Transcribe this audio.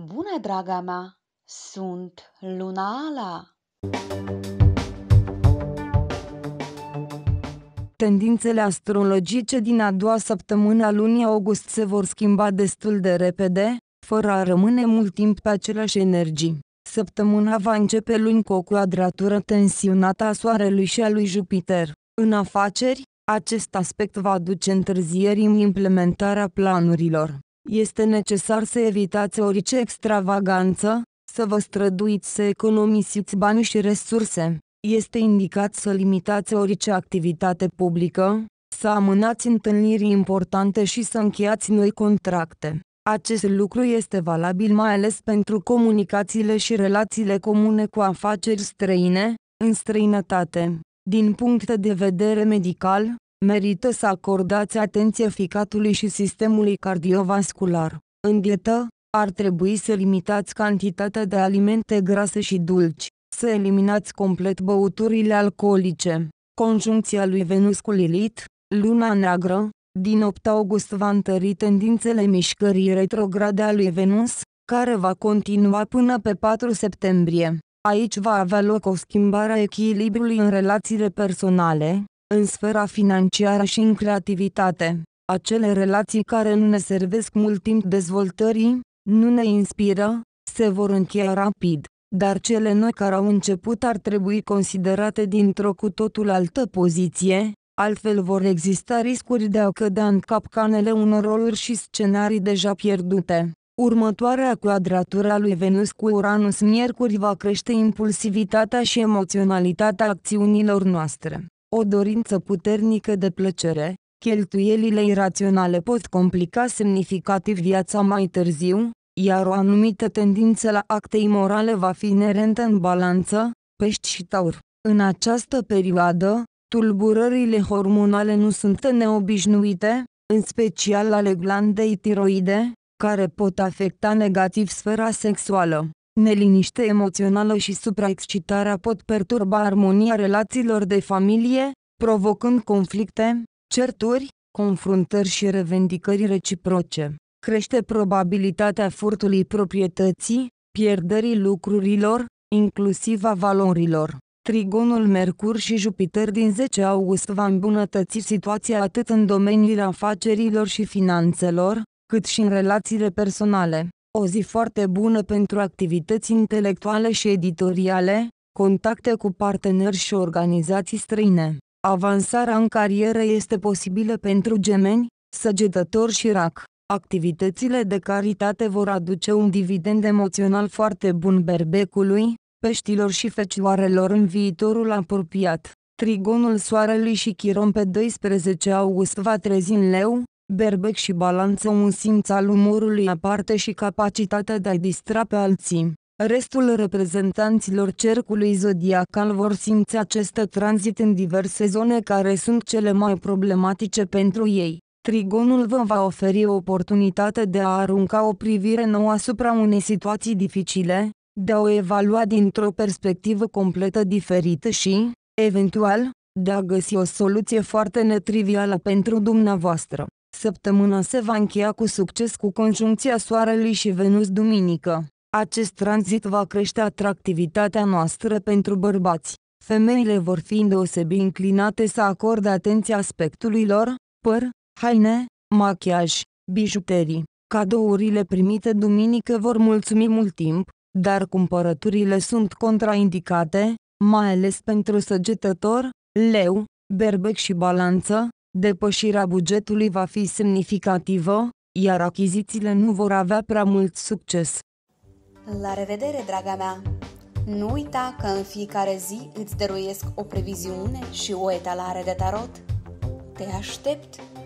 Bună, draga mea! Sunt Luna Ala! Tendințele astrologice din a doua săptămână a lunii august se vor schimba destul de repede, fără a rămâne mult timp pe aceleași energii. Săptămâna va începe luni cu o quadratură tensionată a Soarelui și a lui Jupiter. În afaceri, acest aspect va aduce întârzieri în implementarea planurilor. Este necesar să evitați orice extravaganță, să vă străduiți să economisiți bani și resurse. Este indicat să limitați orice activitate publică, să amânați întâlniri importante și să încheiați noi contracte. Acest lucru este valabil mai ales pentru comunicațiile și relațiile comune cu afaceri străine, în străinătate. Din punct de vedere medical, Merită să acordați atenție ficatului și sistemului cardiovascular. În dietă, ar trebui să limitați cantitatea de alimente grase și dulci, să eliminați complet băuturile alcoolice. Conjuncția lui Venus cu Lilith, luna neagră, din 8 august va întări tendințele mișcării retrograde a lui Venus, care va continua până pe 4 septembrie. Aici va avea loc o schimbare a echilibrului în relațiile personale, în sfera financiară și în creativitate. Acele relații care nu ne servesc mult timp dezvoltării, nu ne inspiră, se vor încheia rapid, dar cele noi care au început ar trebui considerate dintr-o cu totul altă poziție, altfel vor exista riscuri de a cădea în capcanele unor roluri și scenarii deja pierdute. Următoarea quadratură a lui Venus cu Uranus miercuri va crește impulsivitatea și emoționalitatea acțiunilor noastre o dorință puternică de plăcere, cheltuielile iraționale pot complica semnificativ viața mai târziu, iar o anumită tendință la acte imorale va fi inerentă în balanță, pești și taur. În această perioadă, tulburările hormonale nu sunt neobișnuite, în special ale glandei tiroide, care pot afecta negativ sfera sexuală. Neliniște emoțională și supraexcitarea pot perturba armonia relațiilor de familie, provocând conflicte, certuri, confruntări și revendicări reciproce. Crește probabilitatea furtului proprietății, pierderii lucrurilor, inclusiv a valorilor. Trigonul Mercur și Jupiter din 10 august va îmbunătăți situația atât în domeniile afacerilor și finanțelor, cât și în relațiile personale. O zi foarte bună pentru activități intelectuale și editoriale, contacte cu parteneri și organizații străine. Avansarea în carieră este posibilă pentru gemeni, săgetători și rac. Activitățile de caritate vor aduce un dividend emoțional foarte bun berbecului, peștilor și fecioarelor în viitorul apropiat. Trigonul Soarelui și Chiron pe 12 august va trezi în leu, berbec și balanță un simț al umorului aparte și capacitatea de a distra pe alții. Restul reprezentanților cercului zodiacal vor simți acest tranzit în diverse zone care sunt cele mai problematice pentru ei. Trigonul vă va oferi o oportunitate de a arunca o privire nouă asupra unei situații dificile, de a o evalua dintr-o perspectivă completă diferită și, eventual, de a găsi o soluție foarte netrivială pentru dumneavoastră. Săptămâna se va încheia cu succes cu conjuncția Soarelui și Venus duminică. Acest tranzit va crește atractivitatea noastră pentru bărbați. Femeile vor fi îndeosebi inclinate să acorde atenție aspectului lor, păr, haine, machiaj, bijuterii. Cadourile primite duminică vor mulțumi mult timp, dar cumpărăturile sunt contraindicate, mai ales pentru săgetător, leu, berbec și balanță, depășirea bugetului va fi semnificativă, iar achizițiile nu vor avea prea mult succes. La revedere, draga mea! Nu uita că în fiecare zi îți dăruiesc o previziune și o etalare de tarot. Te aștept!